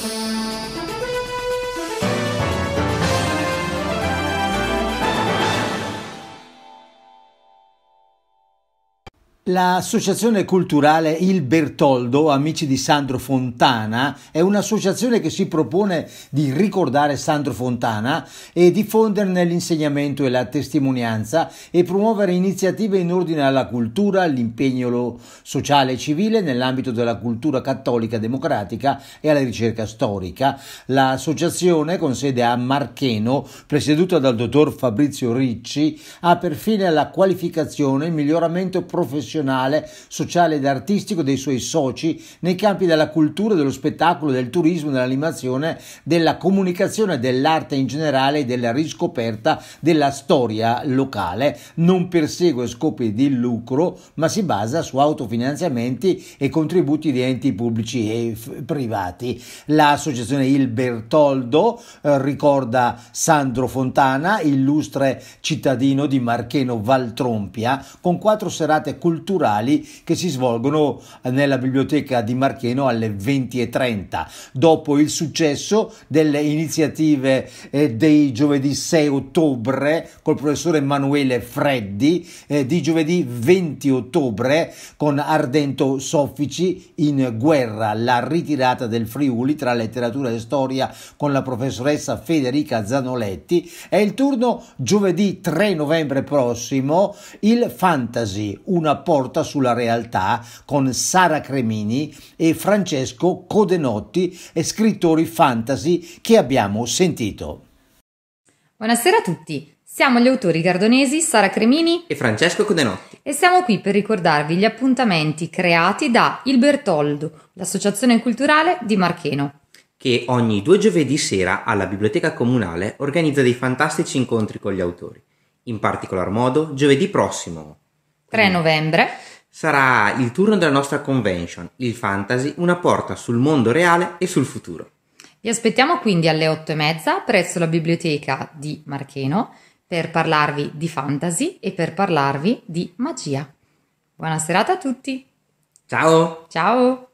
Bye. L'associazione culturale Il Bertoldo, amici di Sandro Fontana, è un'associazione che si propone di ricordare Sandro Fontana e diffonderne l'insegnamento e la testimonianza e promuovere iniziative in ordine alla cultura, all'impegno sociale e civile nell'ambito della cultura cattolica democratica e alla ricerca storica. L'associazione, con sede a Marcheno, presieduta dal dottor Fabrizio Ricci, ha per fine la qualificazione e il miglioramento professionale professionale, sociale ed artistico dei suoi soci nei campi della cultura, dello spettacolo, del turismo, dell'animazione, della comunicazione, dell'arte in generale e della riscoperta della storia locale. Non persegue scopi di lucro, ma si basa su autofinanziamenti e contributi di enti pubblici e f- privati. L'associazione Il Bertoldo eh, ricorda Sandro Fontana, illustre cittadino di Marcheno Valtrompia, con quattro serate culturali culturali che si svolgono nella biblioteca di Marcheno alle 20.30. Dopo il successo delle iniziative eh, dei giovedì 6 ottobre col professore Emanuele Freddi, eh, di giovedì 20 ottobre con Ardento Soffici in guerra, la ritirata del Friuli tra letteratura e storia con la professoressa Federica Zanoletti, è il turno giovedì 3 novembre prossimo il Fantasy, una porta sulla realtà con Sara Cremini e Francesco Codenotti, scrittori fantasy che abbiamo sentito. Buonasera a tutti. Siamo gli autori gardonesi Sara Cremini e Francesco Codenotti e siamo qui per ricordarvi gli appuntamenti creati da Il Bertoldo, l'associazione culturale di Marcheno che ogni due giovedì sera alla Biblioteca Comunale organizza dei fantastici incontri con gli autori. In particolar modo, giovedì prossimo, 3 mm. novembre sarà il turno della nostra convention, il Fantasy, una porta sul mondo reale e sul futuro. Vi aspettiamo quindi alle 8 e mezza presso la biblioteca di Marcheno per parlarvi di fantasy e per parlarvi di magia. Buona serata a tutti! Ciao! Ciao!